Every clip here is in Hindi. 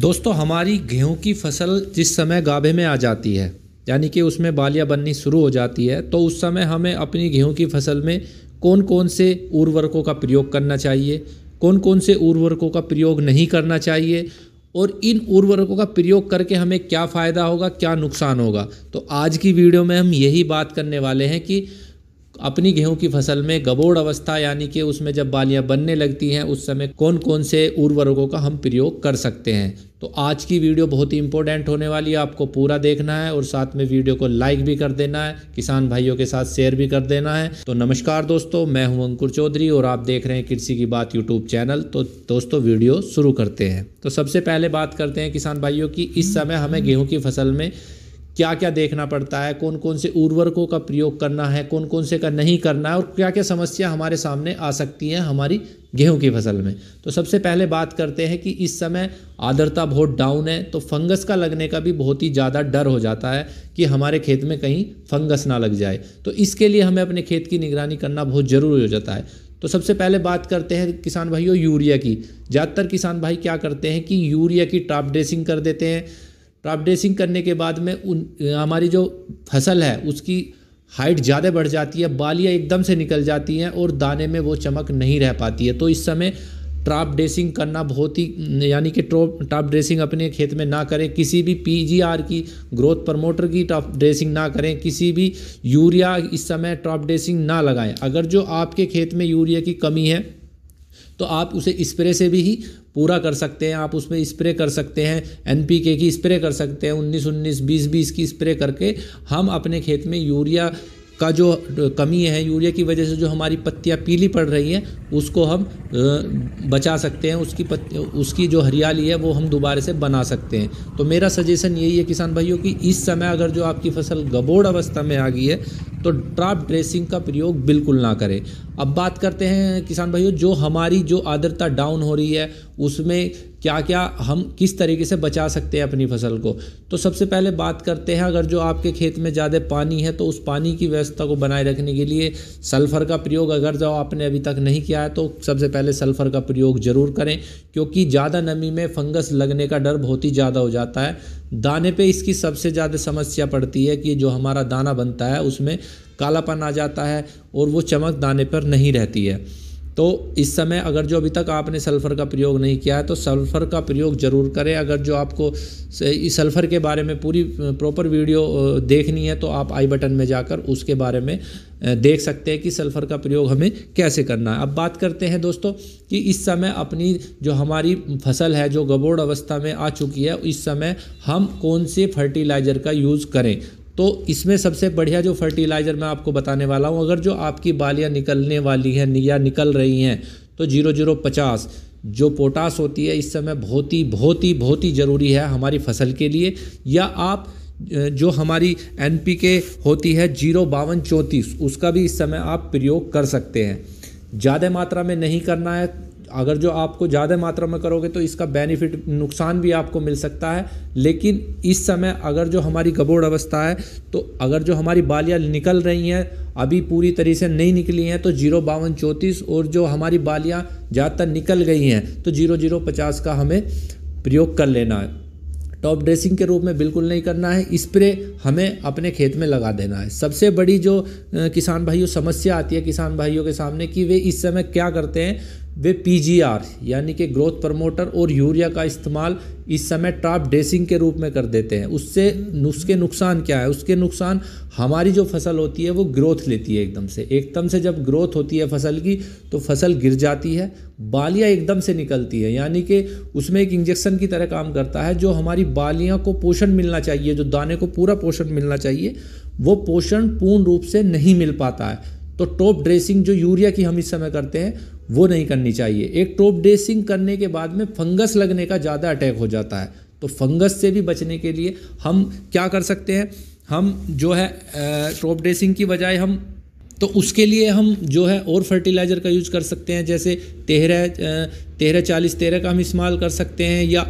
दोस्तों हमारी गेहूं की फसल जिस समय गाभे में आ जाती है यानी कि उसमें बालियाँ बननी शुरू हो जाती है तो उस समय हमें अपनी गेहूं की फसल में कौन कौन से उर्वरकों का प्रयोग करना चाहिए कौन कौन से उर्वरकों का प्रयोग नहीं करना चाहिए और इन उर्वरकों का प्रयोग करके हमें क्या फ़ायदा होगा क्या नुकसान होगा तो आज की वीडियो में हम यही बात करने वाले हैं कि अपनी गेहूं की फसल में गबोड़ अवस्था यानी कि उसमें जब बालियां बनने लगती हैं उस समय कौन कौन से उर्वरकों का हम प्रयोग कर सकते हैं तो आज की वीडियो बहुत ही इंपॉर्टेंट होने वाली है आपको पूरा देखना है और साथ में वीडियो को लाइक भी कर देना है किसान भाइयों के साथ शेयर भी कर देना है तो नमस्कार दोस्तों मैं हूं अंकुर चौधरी और आप देख रहे हैं कृषि की बात यूट्यूब चैनल तो दोस्तों वीडियो शुरू करते हैं तो सबसे पहले बात करते हैं किसान भाइयों की इस समय हमें गेहूँ की फसल में क्या क्या देखना पड़ता है कौन कौन से उर्वरकों का प्रयोग करना है कौन कौन से का नहीं करना है और क्या क्या समस्या हमारे सामने आ सकती है हमारी गेहूं की फसल में तो सबसे पहले बात करते हैं कि इस समय आर्द्रता बहुत डाउन है तो फंगस का लगने का भी बहुत ही ज़्यादा डर हो जाता है कि हमारे खेत में कहीं फंगस ना लग जाए तो इसके लिए हमें अपने खेत की निगरानी करना बहुत ज़रूरी हो जाता है तो सबसे पहले बात करते हैं किसान भाइयों यूरिया की ज़्यादातर किसान भाई क्या करते हैं कि यूरिया की टाप ड्रेसिंग कर देते हैं क्रॉप ड्रेसिंग करने के बाद में उन हमारी जो फसल है उसकी हाइट ज़्यादा बढ़ जाती है बालियाँ एकदम से निकल जाती हैं और दाने में वो चमक नहीं रह पाती है तो इस समय ट्राप ड्रेसिंग करना बहुत ही यानी कि ट्रॉप ट्राप ड्रेसिंग अपने खेत में ना करें किसी भी पीजीआर की ग्रोथ प्रमोटर की ट्राप ड्रेसिंग ना करें किसी भी यूरिया इस समय ट्राप ड्रेसिंग ना लगाएं अगर जो आपके खेत में यूरिया की कमी है तो आप उसे स्प्रे से भी ही पूरा कर सकते हैं आप उसमें स्प्रे कर सकते हैं एन की स्प्रे कर सकते हैं उन्नीस उन्नीस बीस बीस की स्प्रे करके हम अपने खेत में यूरिया का जो कमी है यूरिया की वजह से जो हमारी पत्तियाँ पीली पड़ रही हैं उसको हम बचा सकते हैं उसकी पत उसकी जो हरियाली है वो हम दोबारा से बना सकते हैं तो मेरा सजेशन यही है किसान भाइयों कि इस समय अगर जो आपकी फसल गबोड़ अवस्था में आ गई है तो ड्राफ्ट ड्रेसिंग का प्रयोग बिल्कुल ना करें अब बात करते हैं किसान भाइयों जो हमारी जो आर्द्रता डाउन हो रही है उसमें क्या क्या हम किस तरीके से बचा सकते हैं अपनी फसल को तो सबसे पहले बात करते हैं अगर जो आपके खेत में ज़्यादा पानी है तो उस पानी की व्यवस्था को बनाए रखने के लिए सल्फ़र का प्रयोग अगर जो आपने अभी तक नहीं किया है तो सबसे पहले सल्फ़र का प्रयोग ज़रूर करें क्योंकि ज़्यादा नमी में फंगस लगने का डर बहुत ही ज़्यादा हो जाता है दाने पे इसकी सबसे ज़्यादा समस्या पड़ती है कि जो हमारा दाना बनता है उसमें कालापन आ जाता है और वो चमक दाने पर नहीं रहती है तो इस समय अगर जो अभी तक आपने सल्फ़र का प्रयोग नहीं किया है तो सल्फ़र का प्रयोग ज़रूर करें अगर जो आपको इस सल्फ़र के बारे में पूरी प्रॉपर वीडियो देखनी है तो आप आई बटन में जाकर उसके बारे में देख सकते हैं कि सल्फ़र का प्रयोग हमें कैसे करना है अब बात करते हैं दोस्तों कि इस समय अपनी जो हमारी फसल है जो गबोड़ अवस्था में आ चुकी है इस समय हम कौन से फर्टिलाइज़र का यूज़ करें तो इसमें सबसे बढ़िया जो फर्टिलाइज़र मैं आपको बताने वाला हूँ अगर जो आपकी बालियाँ निकलने वाली हैं या निकल रही हैं तो जीरो जीरो पचास जो पोटास होती है इस समय बहुत ही बहुत ही बहुत ही ज़रूरी है हमारी फसल के लिए या आप जो हमारी एन होती है जीरो बावन चौंतीस उसका भी इस समय आप प्रयोग कर सकते हैं ज़्यादा मात्रा में नहीं करना है अगर जो आपको ज़्यादा मात्रा में करोगे तो इसका बेनिफिट नुकसान भी आपको मिल सकता है लेकिन इस समय अगर जो हमारी गबोड़ अवस्था है तो अगर जो हमारी बालियाँ निकल रही हैं अभी पूरी तरह से नहीं निकली हैं तो जीरो बावन चौंतीस और जो हमारी बालियाँ ज़्यादातर निकल गई हैं तो जीरो जीरो पचास का हमें प्रयोग कर लेना है टॉप ड्रेसिंग के रूप में बिल्कुल नहीं करना है स्प्रे हमें अपने खेत में लगा देना है सबसे बड़ी जो किसान भाइयों समस्या आती है किसान भाइयों के सामने कि वे इस समय क्या करते हैं वे पीजीआर यानी कि ग्रोथ प्रमोटर और यूरिया का इस्तेमाल इस समय ट्राप ड्रेसिंग के रूप में कर देते हैं उससे उसके नुकसान क्या है उसके नुकसान हमारी जो फसल होती है वो ग्रोथ लेती है एकदम से एकदम से जब ग्रोथ होती है फसल की तो फसल गिर जाती है बालियाँ एकदम से निकलती है यानी कि उसमें एक इंजेक्शन की तरह काम करता है जो हमारी बालियाँ को पोषण मिलना चाहिए जो दाने को पूरा पोषण मिलना चाहिए वो पोषण पूर्ण रूप से नहीं मिल पाता है तो टॉप ड्रेसिंग जो यूरिया की हम इस समय करते हैं वो नहीं करनी चाहिए एक टॉप ड्रेसिंग करने के बाद में फंगस लगने का ज़्यादा अटैक हो जाता है तो फंगस से भी बचने के लिए हम क्या कर सकते हैं हम जो है टॉप ड्रेसिंग की बजाय हम तो उसके लिए हम जो है और फर्टिलाइज़र का यूज़ कर सकते हैं जैसे तेरह तेरह चालीस तेरह का हम इस्तेमाल कर सकते हैं या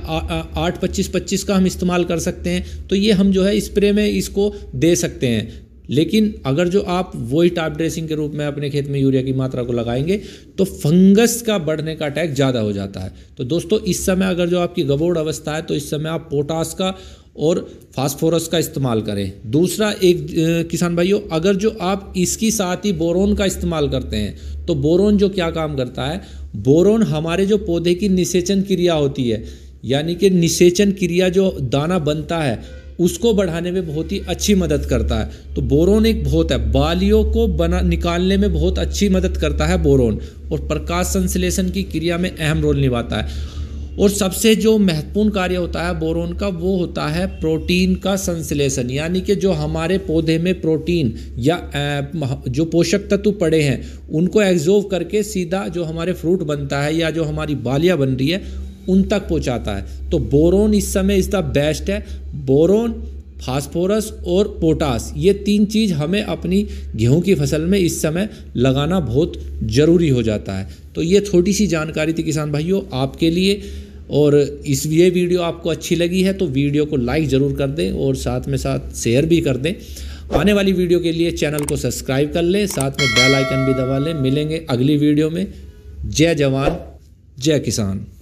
आठ पच्चीस पच्चीस का हम इस्तेमाल कर सकते हैं तो ये हम जो है स्प्रे में इसको दे सकते हैं लेकिन अगर जो आप वही टाप ड्रेसिंग के रूप में अपने खेत में यूरिया की मात्रा को लगाएंगे तो फंगस का बढ़ने का अटैक ज़्यादा हो जाता है तो दोस्तों इस समय अगर जो आपकी गबोड़ अवस्था है तो इस समय आप पोटास का और फास्फोरस का इस्तेमाल करें दूसरा एक किसान भाइयों अगर जो आप इसकी साथ ही बोरोन का इस्तेमाल करते हैं तो बोरोन जो क्या काम करता है बोरोन हमारे जो पौधे की निषेचन क्रिया होती है यानी कि निषेचन क्रिया जो दाना बनता है उसको बढ़ाने में बहुत ही अच्छी मदद करता है तो बोरोन एक बहुत है बालियों को बना निकालने में बहुत अच्छी मदद करता है बोरोन और प्रकाश संश्लेषण की क्रिया में अहम रोल निभाता है और सबसे जो महत्वपूर्ण कार्य होता है बोरोन का वो होता है प्रोटीन का संश्लेषण यानी कि जो हमारे पौधे में प्रोटीन या जो पोषक तत्व पड़े हैं उनको एग्जोव करके सीधा जो हमारे फ्रूट बनता है या जो हमारी बालियाँ बन रही है उन तक पहुंचाता है तो बोरोन इस समय इज़ द बेस्ट है बोरोन फास्फोरस और पोटास ये तीन चीज़ हमें अपनी गेहूं की फसल में इस समय लगाना बहुत ज़रूरी हो जाता है तो ये छोटी सी जानकारी थी किसान भाइयों आपके लिए और इस ये वीडियो आपको अच्छी लगी है तो वीडियो को लाइक ज़रूर कर दें और साथ में साथ शेयर भी कर दें आने वाली वीडियो के लिए चैनल को सब्सक्राइब कर लें साथ में बेल आइकन भी दबा लें मिलेंगे अगली वीडियो में जय जवान जय किसान